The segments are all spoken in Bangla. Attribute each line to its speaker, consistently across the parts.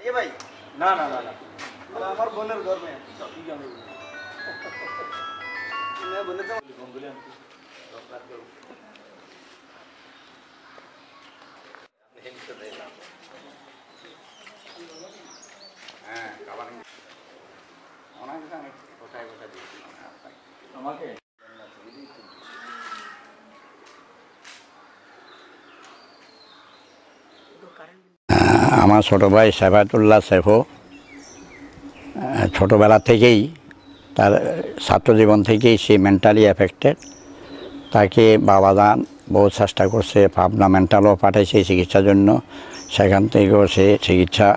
Speaker 1: দিয়ে ভাই না না না না আমার বোনের ঘর মেয়ে বোনের
Speaker 2: আমার ছোটো ভাই সেফাতুল্লাহ সেফো ছোটোবেলা থেকেই তার ছাত্রজীবন থেকেই সে মেন্টালি এফেক্টেড তাকে বাবা দান বহু চেষ্টা করছে ভাবনা মেন্টালও পাঠাইছে চিকিৎসার জন্য সেখান থেকেও সে চিকিৎসা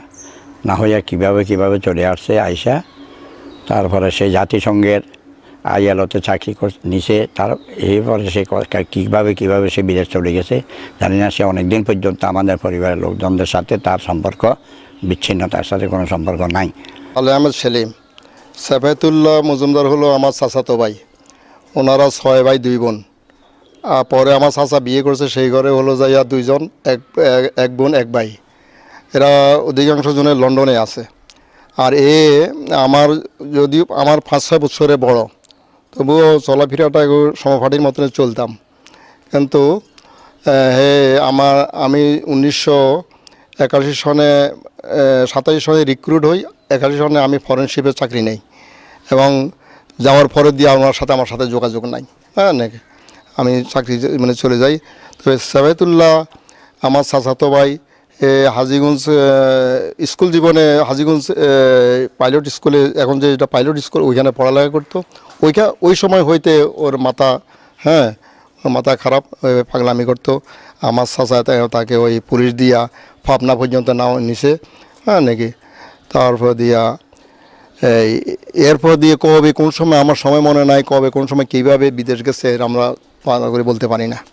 Speaker 2: না হইয়া কীভাবে কীভাবে চলে আসছে আইসা তারপরে সে জাতিসংঘের আইয়ালতে চাকরি নিছে তার এরপরে সে কীভাবে কীভাবে সে বিদেশ চলে গেছে জানি না সে অনেকদিন পর্যন্ত আমাদের পরিবারের লোকজনদের সাথে তার সম্পর্ক বিচ্ছিন্নতার সাথে কোনো সম্পর্ক নাই
Speaker 1: আল্লাহ আহমদ সেলিম সেফেতুল্লাহ মজুমদার হলো আমার চাচাতো ভাই ওনারা ছয় ভাই দুই বোন পরে আমার চাচা বিয়ে করেছে সেই ঘরে হলো যাইয়া দুইজন এক এক বোন এক ভাই এরা অধিকাংশ জনের লন্ডনে আছে আর এ আমার যদিও আমার পাঁচ ছয় বছরে বড় তবুও চলাফেরাটা সমপাটির মতন চলতাম কিন্তু হে আমার আমি উনিশশো একাশি সনে সাতাশি সনে রিক্রুট হই একাশি সনে আমি ফরেনশিপে চাকরি নেই এবং যাওয়ার পরে দিয়ে আমার সাথে আমার সাথে যোগাযোগ নাই হ্যাঁ আমি চাকরি মানে চলে যাই তবে সাবেতুল্লাহ আমার সাসাতো ভাই হাজিগঞ্জ স্কুল জীবনে হাজিগঞ্জ পাইলট স্কুলে এখন যে এটা পাইলট স্কুল ওইখানে পড়ালেখা করতো ওইখা ওই সময় হইতে ওর মাথা হ্যাঁ মাথা খারাপ পাগলামি করতো আমার চাচা তাকে ওই পুলিশ দিয়া ফাপনা পর্যন্ত নাও নিছে হ্যাঁ নাকি তারপর দিয়া এই এরপর দিয়ে কবে কোন সময় আমার সময় মনে নাই কবে কোন সময় কীভাবে বিদেশ গেছে আমরা করে বলতে পারি না